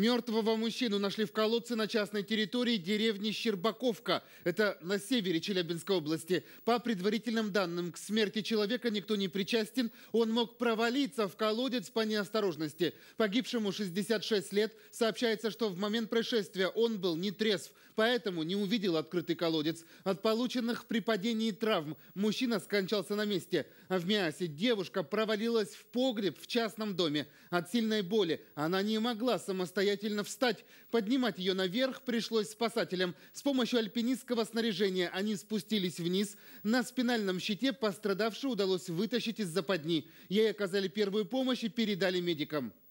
Мертвого мужчину нашли в колодце на частной территории деревни Щербаковка. Это на севере Челябинской области. По предварительным данным, к смерти человека никто не причастен. Он мог провалиться в колодец по неосторожности. Погибшему 66 лет. Сообщается, что в момент происшествия он был не трезв, поэтому не увидел открытый колодец. От полученных при падении травм мужчина скончался на месте. А в Миасе девушка провалилась в погреб в частном доме. От сильной боли она не могла самостоятельно самостоятельно встать. Поднимать ее наверх пришлось спасателям. С помощью альпинистского снаряжения они спустились вниз. На спинальном щите пострадавшую удалось вытащить из западни. Ей оказали первую помощь и передали медикам.